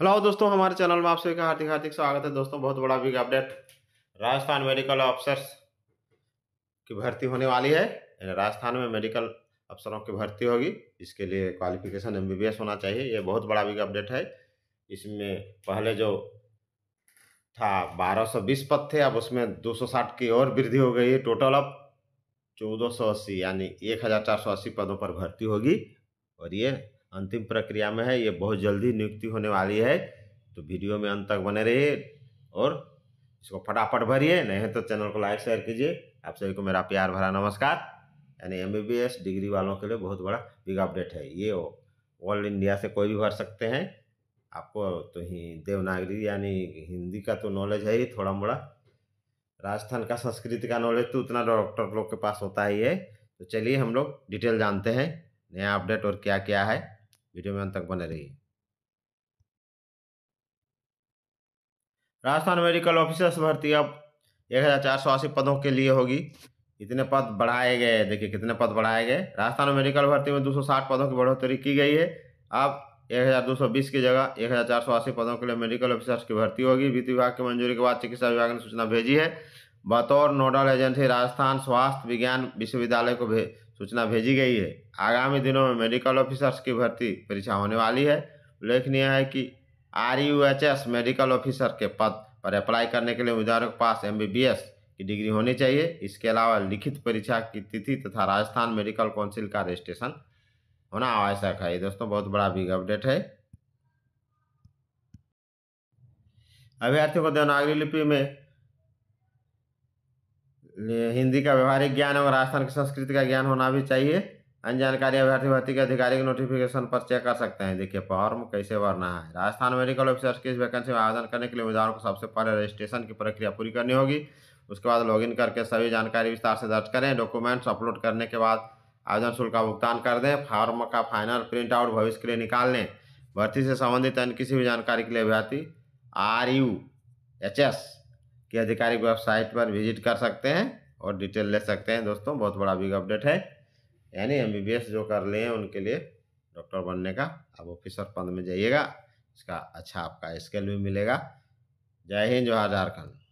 hello दोस्तों हमारे channel में आप सभी का हार्दिक हार्दिक स्वागत है दोस्तों बहुत बड़ा big update Rajasthan medical officers की भर्ती होने वाली है राजस्थान में मेडिकल अफसरों की भर्ती होगी इसके लिए क्वालिफिकेशन एमबीबीएस होना चाहिए ये बहुत बड़ा बिग अपडेट है इसमें पहले जो था बीस पद थे अब उसमें साठ की और वृद्धि हो गई है टोटल अब अस्सी यानी अस्सी पदों पर भर्ती होगी और ये अंतिम प्रक्रिया में है ये बहुत जल्दी नियुक्ति होने वाली है तो वीडियो में अंत तक बने रहिए और इसको फटाफट भरिए नहीं है तो चैनल को लाइक शेयर कीजिए आप सभी को मेरा प्यार भरा नमस्कार यानी एम डिग्री वालों के लिए बहुत बड़ा बिग अपडेट है ये ऑल इंडिया से कोई भी भर सकते हैं आपको तो ही देवनागरी यानी हिंदी का तो नॉलेज है ही थोड़ा मोड़ा राजस्थान का संस्कृति का नॉलेज तो उतना डॉक्टर लोग के पास होता ही है तो चलिए हम लोग डिटेल जानते हैं नया अपडेट और क्या क्या है वीडियो में अंत तक बने रहिए राजस्थान मेडिकल ऑफिसर्स भर्ती अब एक हज़ार चार सौ अस्सी पदों के लिए होगी इतने पद बढ़ाए गए देखिए कितने पद बढ़ाए गए राजस्थान मेडिकल भर्ती में 260 पदों की बढ़ोतरी की गई है अब 1220 की जगह एक हज़ार चार सौ अस्सी पदों के लिए मेडिकल ऑफिसर्स की भर्ती होगी वित्त विभाग की मंजूरी के बाद चिकित्सा विभाग ने सूचना भेजी है बतौर नोडल एजेंसी राजस्थान स्वास्थ्य विज्ञान विश्वविद्यालय को भेज सूचना भेजी गई है आगामी दिनों में मेडिकल ऑफिसर्स की भर्ती परीक्षा होने वाली है उल्लेखनीय है कि आर मेडिकल ऑफिसर के पद पर अप्लाई करने के लिए उम्मीदवारों के पास एम की डिग्री होनी चाहिए इसके अलावा लिखित परीक्षा की तिथि तथा राजस्थान मेडिकल काउंसिल का रजिस्ट्रेशन होना आवश्यक है ये दोस्तों बहुत बड़ा बिग अपडेट है अभ्यर्थियों को देवनागरी लिपि में हिंदी का व्यवहारिक ज्ञान और राजस्थान की संस्कृति का ज्ञान होना भी चाहिए अन्य जानकारी अभ्यर्थी भर्ती के अधिकारी के नोटिफिकेशन पर चेक कर सकते हैं देखिए फॉर्म कैसे भरना है राजस्थान मेडिकल ऑफिसर्स की इस वैकेंसी में आवेदन करने के लिए उम्मीदवारों को सबसे पहले रजिस्ट्रेशन की प्रक्रिया पूरी करनी होगी उसके बाद लॉगिन करके सभी जानकारी विस्तार से दर्ज करें डॉक्यूमेंट्स अपलोड करने के बाद आवेदन शुल्क का भुगतान कर दें फॉर्म का फाइनल प्रिंट आउट भविष्य के लिए निकाल लें भर्ती से संबंधित अन्य किसी भी जानकारी के लिए अभ्यर्थी आर यू एच एस की आधिकारिक वेबसाइट पर विजिट कर सकते हैं और डिटेल ले सकते हैं दोस्तों बहुत बड़ा बिग अपडेट है यानी एम जो कर ले हैं उनके लिए डॉक्टर बनने का अब ऑफिसर पद में जाइएगा इसका अच्छा आपका स्केल भी मिलेगा जय हिंद जवाहर झारखंड